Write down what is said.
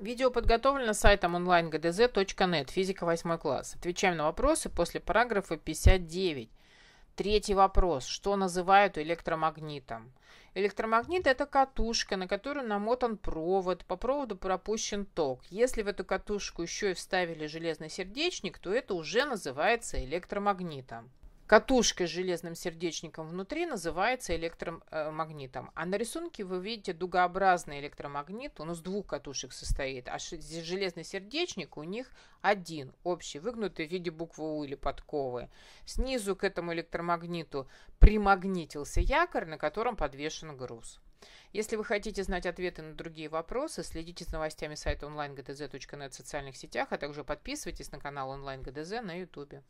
Видео подготовлено сайтом онлайн-гдз.нет, физика 8 класс. Отвечаем на вопросы после параграфа 59. Третий вопрос. Что называют электромагнитом? Электромагнит – это катушка, на которую намотан провод, по проводу пропущен ток. Если в эту катушку еще и вставили железный сердечник, то это уже называется электромагнитом катушкой с железным сердечником внутри называется электромагнитом. А на рисунке вы видите дугообразный электромагнит, он из двух катушек состоит, а железный сердечник у них один, общий, выгнутый в виде буквы У или подковы. Снизу к этому электромагниту примагнитился якорь, на котором подвешен груз. Если вы хотите знать ответы на другие вопросы, следите за новостями сайта онлайн.гдз.нет в социальных сетях, а также подписывайтесь на канал онлайн.гдз на YouTube.